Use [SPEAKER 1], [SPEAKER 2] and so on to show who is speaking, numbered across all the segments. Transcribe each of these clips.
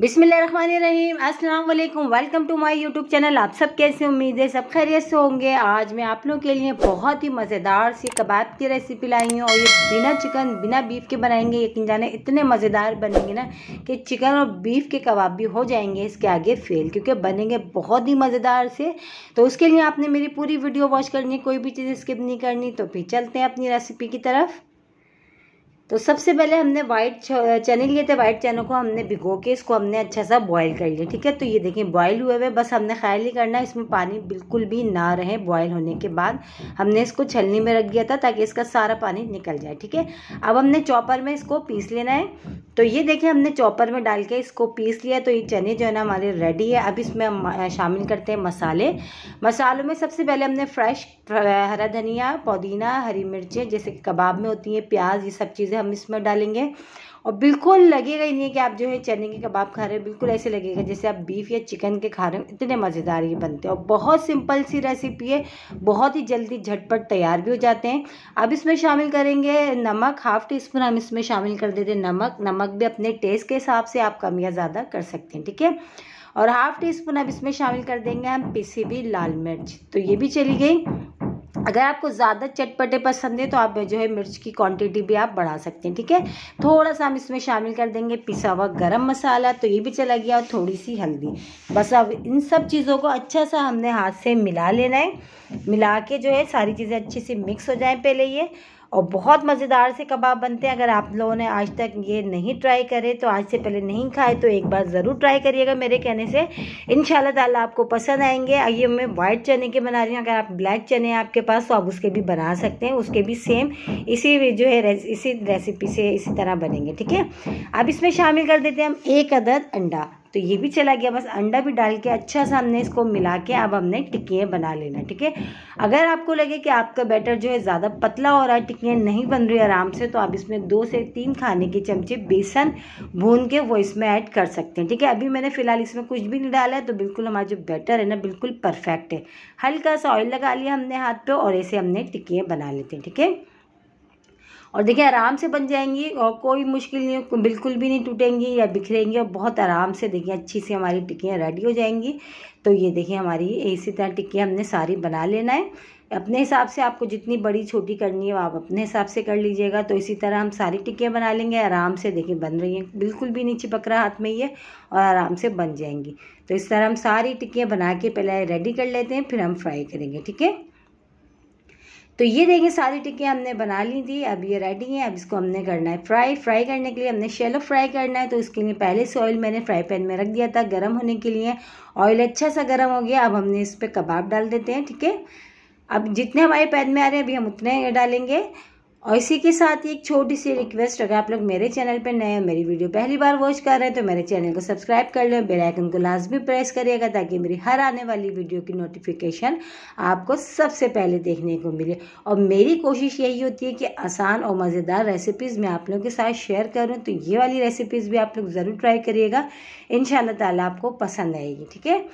[SPEAKER 1] बिसमीम अस्सलाम welcome to my YouTube channel आप सब कैसे उम्मीद है सब खैरियत से होंगे आज मैं आप लोगों के लिए बहुत ही मज़ेदार सी कबाब की रेसिपी लाई हूँ और ये बिना चिकन बिना बीफ के बनाएंगे यकीन जाने इतने मज़ेदार बनेंगे ना कि चिकन और बीफ के कबाब भी हो जाएंगे इसके आगे फेल क्योंकि बनेंगे बहुत ही मज़ेदार से तो उसके लिए आपने मेरी पूरी वीडियो वॉच करनी कोई भी चीज़ स्किप नहीं करनी तो फिर चलते हैं अपनी रेसिपी की तरफ तो सबसे पहले हमने वाइट चने लिए थे वाइट चने को हमने भिगो के इसको हमने अच्छा सा बॉईल कर लिया ठीक है तो ये देखें बॉईल हुए हुए बस हमने ख्याल ही करना इसमें पानी बिल्कुल भी ना रहे बॉईल होने के बाद हमने इसको छलनी में रख दिया था ताकि इसका सारा पानी निकल जाए ठीक है अब हमने चॉपर में इसको पीस लेना है तो ये देखिए हमने चॉपर में डाल के इसको पीस लिया तो ये चने जो है ना हमारे रेडी है अब इसमें हम शामिल करते हैं मसाले मसालों में सबसे पहले हमने फ्रेश हरा धनिया पुदीना हरी मिर्चें जैसे कबाब में होती हैं प्याज ये सब चीज़ें हम इसमें डालेंगे और बिल्कुल लगेगा ही नहीं कि आप जो है चने के कबाब खा रहे हैं बिल्कुल ऐसे लगेगा जैसे आप बीफ या चिकन के खा रहे हो इतने मज़ेदार ये बनते हैं और बहुत सिंपल सी रेसिपी है बहुत ही जल्दी झटपट तैयार भी हो जाते हैं अब इसमें शामिल करेंगे नमक हाफ टी स्पून हम इसमें शामिल कर देते हैं नमक नमक भी अपने टेस्ट के हिसाब से आप कम या ज़्यादा कर सकते हैं ठीक है और हाफ टी स्पून अब इसमें शामिल कर देंगे हम पिसी हुई लाल मिर्च तो ये भी चली गई अगर आपको ज़्यादा चटपटे पसंद है तो आप जो है मिर्च की क्वांटिटी भी आप बढ़ा सकते हैं ठीक है थोड़ा सा हम इसमें शामिल कर देंगे पिसा हुआ गरम मसाला तो ये भी चला गया और थोड़ी सी हल्दी बस अब इन सब चीज़ों को अच्छा सा हमने हाथ से मिला लेना है मिला के जो है सारी चीज़ें अच्छे से मिक्स हो जाए पहले ये और बहुत मज़ेदार से कबाब बनते हैं अगर आप लोगों ने आज तक ये नहीं ट्राई करे तो आज से पहले नहीं खाए तो एक बार ज़रूर ट्राई करिएगा मेरे कहने से इन ताला आपको पसंद आएंगे आइए मैं वाइट चने के बना रही हूँ अगर आप ब्लैक चने आपके पास तो आप उसके भी बना सकते हैं उसके भी सेम इसी जो है रेस, इसी रेसिपी से इसी तरह बनेंगे ठीक है अब इसमें शामिल कर देते हैं हम एक अदद अंडा तो ये भी चला गया बस अंडा भी डाल के अच्छा सा हमने इसको मिला के अब हमने टिक्कियाँ बना लेना ठीक है अगर आपको लगे कि आपका बैटर जो है ज़्यादा पतला हो रहा है टिक्कियाँ नहीं बन रही आराम से तो आप इसमें दो से तीन खाने के चमचे बेसन भून के वो इसमें ऐड कर सकते हैं ठीक है अभी मैंने फ़िलहाल इसमें कुछ भी नहीं डाला है तो बिल्कुल हमारा जो बैटर है ना बिल्कुल परफेक्ट है हल्का सा ऑयल लगा लिया हमने हाथ पे और ऐसे हमने टिक्कियाँ बना लेते हैं ठीक है और देखिए आराम से बन जाएंगी और कोई मुश्किल नहीं बिल्कुल भी नहीं टूटेंगी या बिखरेंगी और बहुत आराम से देखिए अच्छी सी हमारी टिक्कियाँ रेडी हो जाएंगी तो ये देखिए हमारी इसी तरह टिक्कियाँ हमने सारी बना लेना है अपने हिसाब से आपको जितनी बड़ी छोटी करनी है आप अपने हिसाब से कर लीजिएगा तो इसी तरह हम सारी टिक्कियाँ बना लेंगे आराम से देखिए बन रही हैं बिल्कुल भी नहीं चिपक रहा हाथ में ये और आराम से बन जाएंगी तो इस तरह हम सारी टिक्कियाँ बना के पहले रेडी कर लेते हैं फिर हम फ्राई करेंगे ठीक है तो ये देखें सारी टिक्कियाँ हमने बना ली थी अब ये रेडी हैं अब इसको हमने करना है फ्राई फ्राई करने के लिए हमने शेलो फ्राई करना है तो इसके लिए पहले से ऑयल मैंने फ्राई पैन में रख दिया था गर्म होने के लिए ऑयल अच्छा सा गर्म हो गया अब हमने इस पर कबाब डाल देते हैं ठीक है अब जितने हमारे पैन में आ रहे हैं अभी हम उतने डालेंगे और इसी के साथ ही एक छोटी सी रिक्वेस्ट अगर आप लोग मेरे चैनल पर नए हैं मेरी वीडियो पहली बार वॉच कर रहे हैं तो मेरे चैनल को सब्सक्राइब कर लें बेल आइकन को लाजमी प्रेस करिएगा ताकि मेरी हर आने वाली वीडियो की नोटिफिकेशन आपको सबसे पहले देखने को मिले और मेरी कोशिश यही होती है कि आसान और मज़ेदार रेसिपीज़ मैं आप लोगों के साथ शेयर करूँ तो ये वाली रेसिपीज़ भी आप लोग ज़रूर ट्राई करिएगा इन ताला आपको पसंद आएगी ठीक है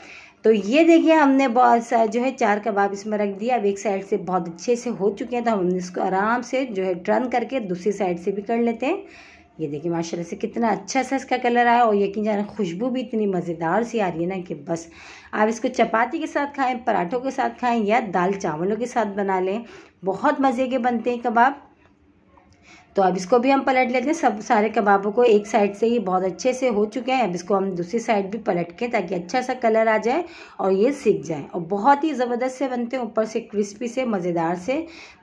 [SPEAKER 1] तो ये देखिए हमने बहुत सा जो है चार कबाब इसमें रख दिया अब एक साइड से बहुत अच्छे से हो चुके हैं तो हम इसको आराम से जो है टर्न करके दूसरी साइड से भी कर लेते हैं ये देखिए माशाल्लाह से कितना अच्छा सा इसका कलर आया और यकीन जाना खुशबू भी इतनी मज़ेदार सी आ रही है ना कि बस आप इसको चपाती के साथ खाएँ पराठों के साथ खाएँ या दाल चावलों के साथ बना लें बहुत मज़े के बनते हैं कबाब तो अब इसको भी हम पलट लेते हैं सब सारे कबाबों को एक साइड से ही बहुत अच्छे से हो चुके हैं अब इसको हम दूसरी साइड भी पलट के ताकि अच्छा सा कलर आ जाए और ये सीख जाए और बहुत ही ज़बरदस्त से बनते हैं ऊपर से क्रिस्पी से मज़ेदार से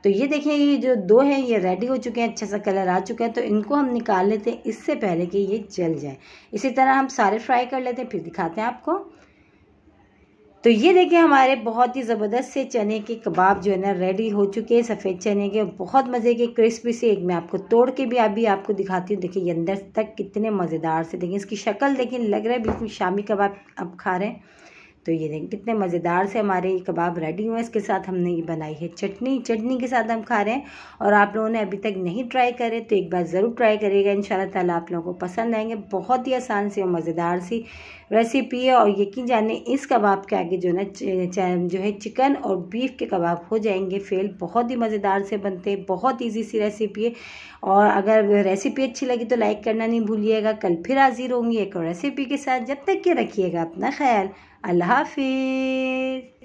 [SPEAKER 1] तो ये देखिए ये जो दो हैं ये रेडी हो चुके हैं अच्छा सा कलर आ चुका है तो इनको हम निकाल लेते हैं इससे पहले कि ये जल जाए इसी तरह हम सारे फ्राई कर लेते हैं फिर दिखाते हैं आपको तो ये देखिए हमारे बहुत ही ज़बरदस्त से चने के कबाब जो है ना रेडी हो चुके हैं सफ़ेद चने के बहुत मज़े के क्रिस्पी से एक मैं आपको तोड़ के भी अभी आपको दिखाती हूँ देखिए अंदर तक कितने मज़ेदार से देखिए इसकी शक्ल देखिए लग रहा है बिल्कुल शामी कबाब आप खा रहे हैं तो ये देखें कितने मज़ेदार से हमारे ये कबाब रेडी हुए इसके साथ हमने ये बनाई है चटनी चटनी के साथ हम खा रहे हैं और आप लोगों ने अभी तक नहीं ट्राई करे तो एक बार ज़रूर ट्राई करिएगा इन शाला आप लोगों को पसंद आएंगे बहुत ही आसान सी और मज़ेदार सी रेसिपी है और यकीन जाने इस कबाब के आगे जो ना जो है चिकन और बीफ के कबाब हो जाएंगे फेल बहुत ही मज़ेदार से बनते हैं बहुत ईजी सी रेसिपी है और अगर रेसिपी अच्छी लगी तो लाइक करना नहीं भूलिएगा कल फिर हाजिर होंगी एक और रेसिपी के साथ जब तक ये रखिएगा अपना ख्याल अल्लाह हाफिज़